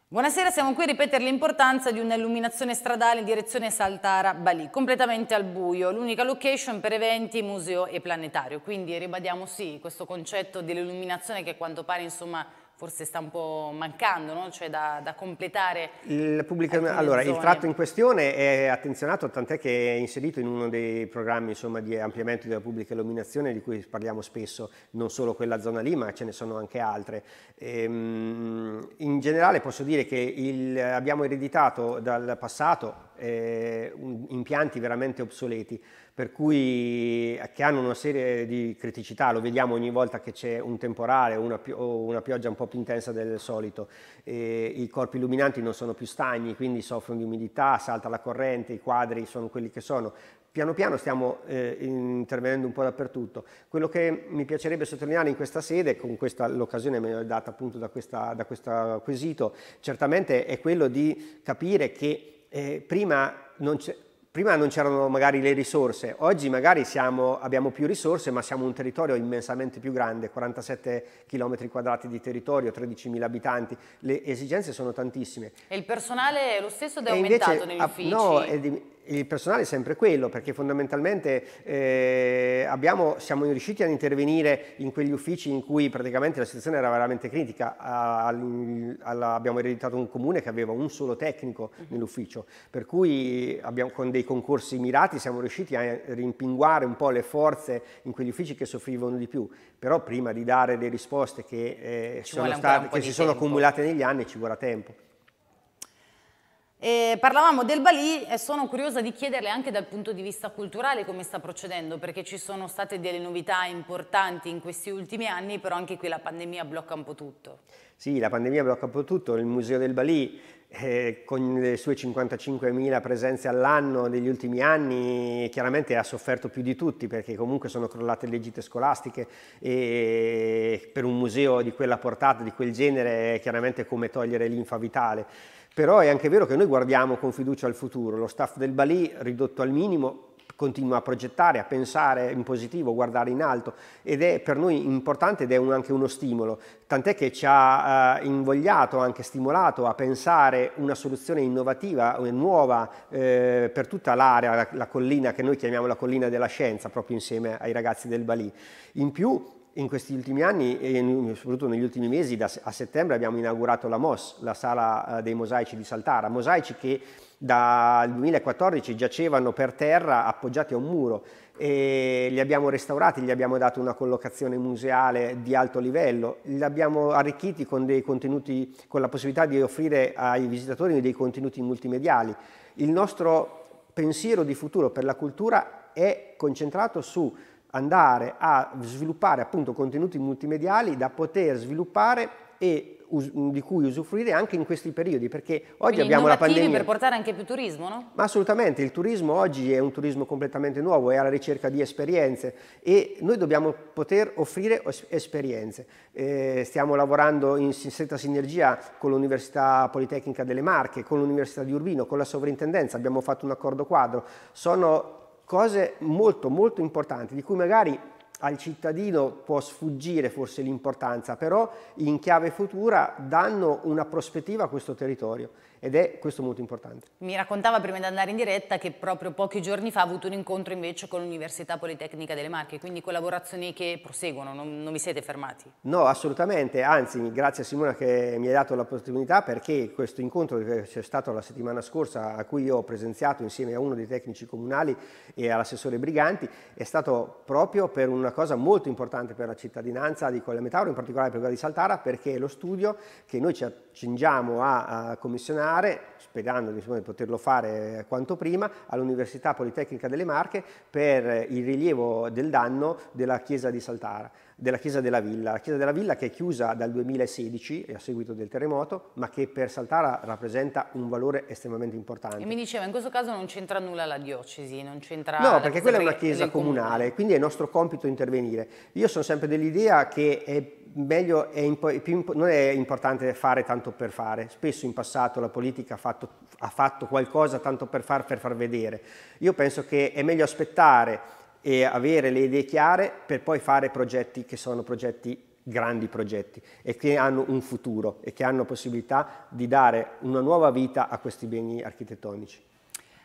Buonasera, siamo qui a ripetere l'importanza di un'illuminazione stradale in direzione Saltara-Balì, completamente al buio, l'unica location per eventi, museo e planetario. Quindi ribadiamo sì questo concetto dell'illuminazione che a quanto pare insomma, forse sta un po' mancando, no? cioè da, da completare. Il allora, zone. il tratto in questione è attenzionato, tant'è che è inserito in uno dei programmi insomma, di ampliamento della pubblica illuminazione di cui parliamo spesso, non solo quella zona lì, ma ce ne sono anche altre. Ehm, in generale posso dire che il, abbiamo ereditato dal passato eh, un, impianti veramente obsoleti per cui eh, che hanno una serie di criticità, lo vediamo ogni volta che c'è un temporale o una, pi una, pioggia un po' più intensa del solito, e i corpi illuminanti non sono più stagni, quindi soffrono di umidità, salta la corrente, i quadri sono quelli che sono. Piano piano stiamo eh, intervenendo un po' dappertutto. Quello che mi piacerebbe sottolineare in questa sede, con questa, l'occasione me l'ho data appunto da, questa, da questo quesito, certamente è quello di capire che eh, prima non c'è prima non c'erano magari le risorse, oggi magari siamo, abbiamo più risorse ma siamo un territorio immensamente più grande, 47 km quadrati di territorio, 13.000 abitanti, le esigenze sono tantissime. E il personale è lo stesso ed è e aumentato negli ah, uffici? No, è di, il personale è sempre quello, perché fondamentalmente eh, abbiamo, siamo riusciti ad intervenire in quegli uffici in cui praticamente la situazione era veramente critica. A, alla, abbiamo ereditato un comune che aveva un solo tecnico mhm. nell'ufficio, per cui abbiamo, con dei concorsi mirati siamo riusciti a rimpinguare un po' le forze in quegli uffici che soffrivano di più, però prima di dare le risposte che, eh, sono state, che si tempo. sono accumulate negli anni ci vorrà tempo. Eh, parlavamo del Bali e sono curiosa di chiederle anche dal punto di vista culturale come sta procedendo, perché ci sono state delle novità importanti in questi ultimi anni, però anche qui la pandemia blocca un po' tutto. Sì, la pandemia blocca un po' tutto. Il Museo del Bali, eh, con le sue 55.000 presenze all'anno negli ultimi anni, chiaramente ha sofferto più di tutti, perché comunque sono crollate le gite scolastiche e per un museo di quella portata, di quel genere, è chiaramente come togliere l'infa vitale. Però è anche vero che noi guardiamo con fiducia al futuro, lo staff del Bali ridotto al minimo continua a progettare, a pensare in positivo, guardare in alto ed è per noi importante ed è un, anche uno stimolo, tant'è che ci ha eh, invogliato, anche stimolato a pensare una soluzione innovativa, nuova eh, per tutta l'area, la, la collina che noi chiamiamo la collina della scienza, proprio insieme ai ragazzi del Bali. In più in questi ultimi anni e soprattutto negli ultimi mesi, da, a settembre abbiamo inaugurato la MOS, la sala eh, dei mosaici di Saltara, mosaici che dal 2014 giacevano per terra appoggiati a un muro e li abbiamo restaurati, gli abbiamo dato una collocazione museale di alto livello, li abbiamo arricchiti con, con la possibilità di offrire ai visitatori dei contenuti multimediali. Il nostro pensiero di futuro per la cultura è concentrato su andare a sviluppare appunto contenuti multimediali da poter sviluppare e di cui usufruire anche in questi periodi, perché oggi Quindi abbiamo la pandemia. per portare anche più turismo, no? Ma assolutamente, il turismo oggi è un turismo completamente nuovo, è alla ricerca di esperienze e noi dobbiamo poter offrire esperienze. Eh, stiamo lavorando in stretta sinergia con l'Università Politecnica delle Marche, con l'Università di Urbino, con la Sovrintendenza, abbiamo fatto un accordo quadro. Sono cose molto molto importanti di cui magari al cittadino può sfuggire forse l'importanza, però in chiave futura danno una prospettiva a questo territorio ed è questo molto importante. Mi raccontava prima di andare in diretta che proprio pochi giorni fa ha avuto un incontro invece con l'Università Politecnica delle Marche, quindi collaborazioni che proseguono, non, non vi siete fermati? No, assolutamente, anzi grazie a Simona che mi ha dato l'opportunità perché questo incontro che c'è stato la settimana scorsa a cui io ho presenziato insieme a uno dei tecnici comunali e all'assessore Briganti è stato proprio per una cosa molto importante per la cittadinanza di Colle Metauro, in particolare per quella di Saltara, perché lo studio che noi ci accingiamo a, a commissionare tornare, sperando diciamo, di poterlo fare quanto prima, all'Università Politecnica delle Marche per il rilievo del danno della chiesa di Saltara, della chiesa della Villa. La chiesa della Villa che è chiusa dal 2016 a seguito del terremoto, ma che per Saltara rappresenta un valore estremamente importante. E mi diceva, in questo caso non c'entra nulla la diocesi, non c'entra... No, perché quella è una chiesa comunale, comune. quindi è nostro compito intervenire. Io sono sempre dell'idea che è meglio è più, non è importante fare tanto per fare. Spesso in passato la politica ha fatto, ha fatto qualcosa tanto per far, per far vedere. Io penso che è meglio aspettare e avere le idee chiare per poi fare progetti che sono progetti grandi progetti e che hanno un futuro e che hanno possibilità di dare una nuova vita a questi beni architettonici.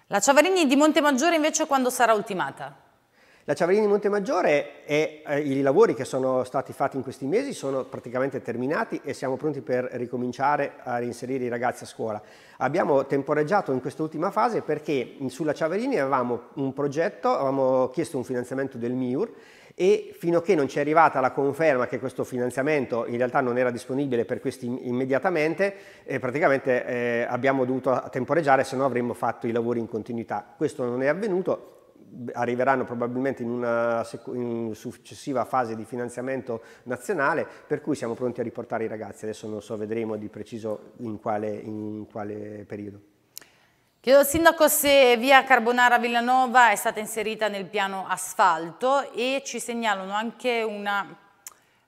La Ciavarini di Montemaggiore invece quando sarà ultimata? La Ciavarina di Maggiore e eh, i lavori che sono stati fatti in questi mesi sono praticamente terminati e siamo pronti per ricominciare a reinserire i ragazzi a scuola. Abbiamo temporeggiato in quest'ultima fase perché sulla Ciavarina avevamo un progetto, avevamo chiesto un finanziamento del MIUR e fino a che non ci è arrivata la conferma che questo finanziamento in realtà non era disponibile per questi immediatamente, eh, praticamente eh, abbiamo dovuto temporeggiare se no avremmo fatto i lavori in continuità. Questo non è avvenuto, arriveranno probabilmente in una in successiva fase di finanziamento nazionale, per cui siamo pronti a riportare i ragazzi, adesso non so, vedremo di preciso in quale, in quale periodo. Chiedo al Sindaco se via Carbonara Villanova è stata inserita nel piano asfalto e ci segnalano anche una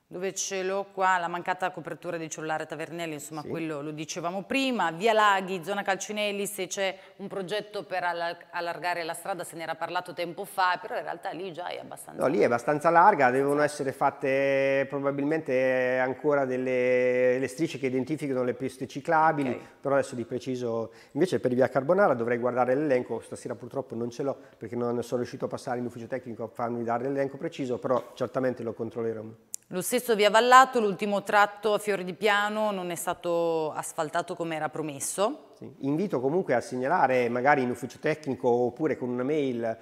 dove ce l'ho qua, la mancata copertura di Cellulare Tavernelli, insomma sì. quello lo dicevamo prima, Via Laghi, zona Calcinelli, se c'è un progetto per allargare la strada, se ne era parlato tempo fa, però in realtà lì già è abbastanza... No, lì è abbastanza larga, devono essere fatte probabilmente ancora delle strisce che identificano le piste ciclabili, okay. però adesso di preciso... Invece per Via Carbonara dovrei guardare l'elenco, stasera purtroppo non ce l'ho perché non sono riuscito a passare in ufficio tecnico a farmi dare l'elenco preciso, però certamente lo controlleremo. Lo stesso via Vallato, l'ultimo tratto a Fior di Piano non è stato asfaltato come era promesso, sì. Invito comunque a segnalare magari in ufficio tecnico oppure con una mail a,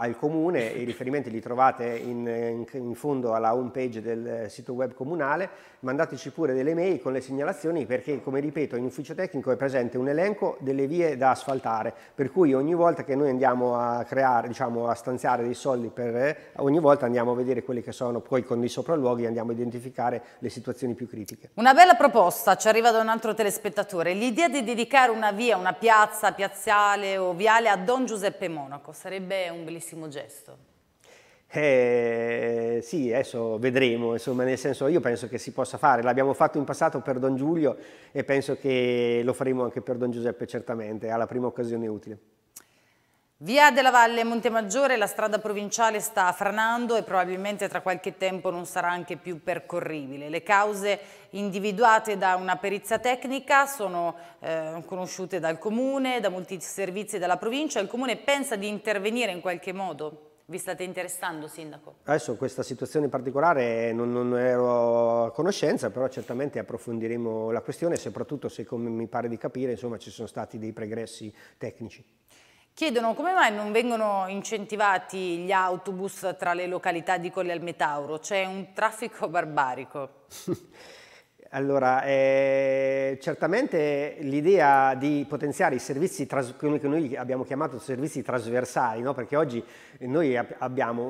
eh, al comune, i riferimenti li trovate in, in, in, fondo alla home page del sito web comunale, mandateci pure delle mail con le segnalazioni perché come ripeto in ufficio tecnico è presente un elenco delle vie da asfaltare, per cui ogni volta che noi andiamo a creare, diciamo a stanziare dei soldi per ogni volta andiamo a vedere quelli che sono poi con i sopralluoghi andiamo a identificare le situazioni più critiche. Una bella proposta ci arriva da un altro telespettatore, l'idea di dedicare creare una via, una piazza, piazzale o viale a Don Giuseppe Monaco, sarebbe un bellissimo gesto. Eh, sì, adesso vedremo, insomma, nel senso io penso che si possa fare, l'abbiamo fatto in passato per Don Giulio e penso che lo faremo anche per Don Giuseppe certamente, alla prima occasione utile. Via della Valle Montemaggiore la strada provinciale sta franando e probabilmente tra qualche tempo non sarà anche più percorribile. Le cause individuate da una perizia tecnica sono eh, conosciute dal Comune, da molti servizi della provincia. Il Comune pensa di intervenire in qualche modo? Vi state interessando, Sindaco? Adesso questa situazione in particolare non, non, ero a conoscenza, però certamente approfondiremo la questione, soprattutto se, come mi pare di capire, insomma, ci sono stati dei pregressi tecnici. Chiedono come mai non vengono incentivati gli autobus tra le località di Colle al Metauro, c'è un traffico barbarico. Allora, eh, certamente l'idea di potenziare i servizi, quelli che noi abbiamo chiamato servizi trasversali, no? perché oggi noi abbiamo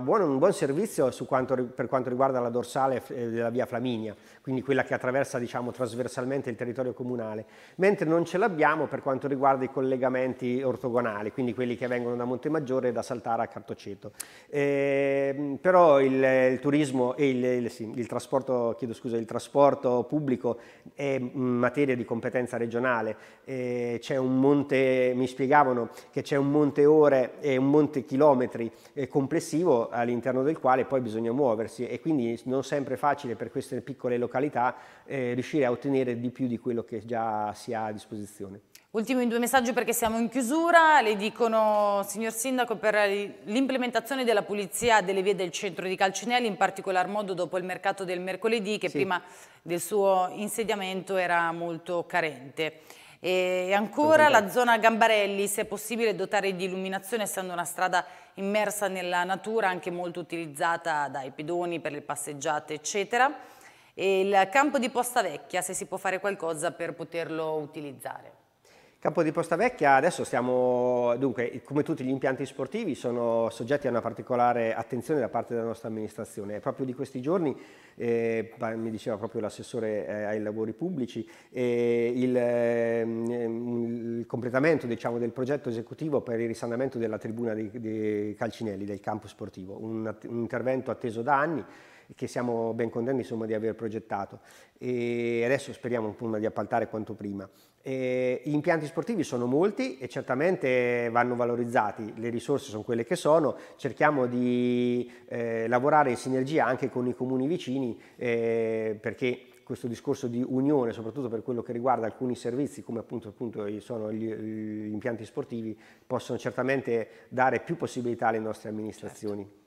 buona, un buon servizio quanto, per quanto riguarda la dorsale eh, della via Flaminia, quindi quella che attraversa diciamo, trasversalmente il territorio comunale, mentre non ce l'abbiamo per quanto riguarda i collegamenti ortogonali, quindi quelli che vengono da Montemaggiore e da Saltara a Cartoceto. Eh, però il, il turismo e il, il, sì, il, trasporto, chiedo scusa, il trasporto pubblico è materia di competenza regionale, eh, c'è un monte, mi spiegavano che c'è un monte ore e un monte chilometri eh, complessivo all'interno del quale poi bisogna muoversi e quindi non sempre facile per queste piccole località località eh, riuscire a ottenere di più di quello che già si ha a disposizione. Ultimo in due messaggi perché siamo in chiusura, le dicono signor Sindaco per l'implementazione della pulizia delle vie del centro di Calcinelli, in particolar modo dopo il mercato del mercoledì che sì. prima del suo insediamento era molto carente. E ancora la zona Gambarelli, se è possibile dotare di illuminazione essendo una strada immersa nella natura, anche molto utilizzata dai pedoni per le passeggiate eccetera. E il campo di Posta Vecchia, se si può fare qualcosa per poterlo utilizzare. Campo di Posta Vecchia, adesso stiamo, dunque, come tutti gli impianti sportivi, sono soggetti a una particolare attenzione da parte della nostra amministrazione. È proprio di questi giorni, eh, mi diceva proprio l'assessore eh, ai lavori pubblici, eh, il, ehm, il, completamento diciamo, del progetto esecutivo per il risanamento della tribuna dei, dei Calcinelli, del campo sportivo, un, un intervento atteso da anni che siamo ben contenti insomma, di aver progettato e adesso speriamo appunto, di appaltare quanto prima. E gli impianti sportivi sono molti e certamente vanno valorizzati, le risorse sono quelle che sono, cerchiamo di eh, lavorare in sinergia anche con i comuni vicini eh, perché questo discorso di unione, soprattutto per quello che riguarda alcuni servizi, come appunto, appunto sono gli, gli, impianti sportivi, possono certamente dare più possibilità alle nostre amministrazioni. Certo.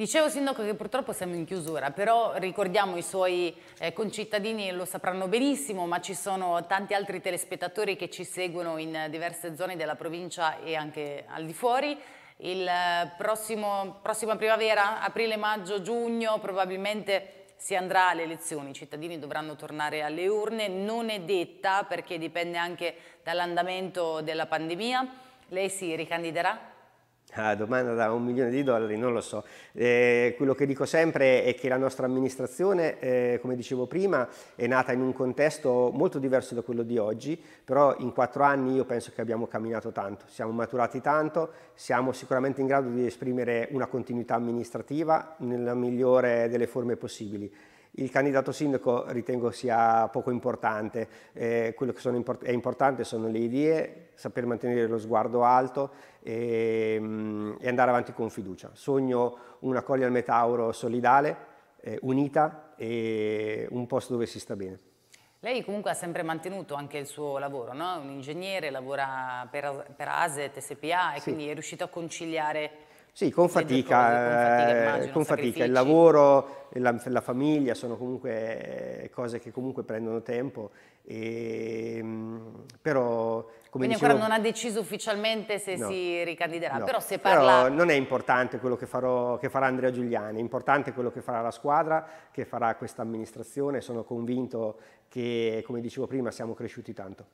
Dicevo Sindaco che purtroppo siamo in chiusura, però ricordiamo i suoi eh, concittadini lo sapranno benissimo, ma ci sono tanti altri telespettatori che ci seguono in diverse zone della provincia e anche al di fuori. Il eh, prossimo, prossima primavera, aprile, maggio, giugno, probabilmente si andrà alle elezioni, i cittadini dovranno tornare alle urne, non è detta perché dipende anche dall'andamento della pandemia. Lei si ricandiderà? Ah, domanda da un milione di dollari, non lo so. Eh, quello che dico sempre è che la nostra amministrazione, eh, come dicevo prima, è nata in un contesto molto diverso da quello di oggi, però in quattro anni io penso che abbiamo camminato tanto, siamo maturati tanto, siamo sicuramente in grado di esprimere una continuità amministrativa nella migliore delle forme possibili. Il candidato sindaco ritengo sia poco importante, eh, quello che import è importante sono le idee, saper mantenere lo sguardo alto e, mm, e andare avanti con fiducia. Sogno una coglia al Metauro solidale, eh, unita e un posto dove si sta bene. Lei comunque ha sempre mantenuto anche il suo lavoro, no? un ingegnere, lavora per, per ASET, SPA e sì. quindi è riuscito a conciliare sì, con fatica, cose, con fatica, eh, con fatica. il lavoro, la, la, famiglia sono comunque eh, cose che comunque prendono tempo, e, ehm, però come Quindi dicevo, ancora non ha deciso ufficialmente se no, si ricandiderà, no, però se parla... Però non è importante quello che, farò, che farà Andrea Giuliani, è importante quello che farà la squadra, che farà questa amministrazione, sono convinto che come dicevo prima siamo cresciuti tanto.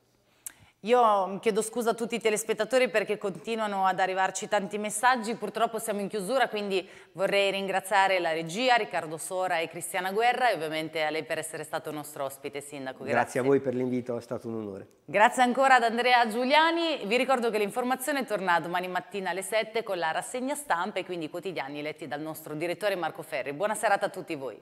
Io mm, chiedo scusa a tutti i telespettatori perché continuano ad arrivarci tanti messaggi, purtroppo siamo in chiusura, quindi vorrei ringraziare la regia, Riccardo Sora e Cristiana Guerra e ovviamente a lei per essere stato nostro ospite, Sindaco. Grazie, grazie a voi per l'invito, è stato un onore. Grazie ancora ad Andrea Giuliani, vi ricordo che l'informazione torna domani mattina alle 7 con la rassegna stampa e quindi i quotidiani letti dal nostro direttore Marco Ferri. Buona serata a tutti voi.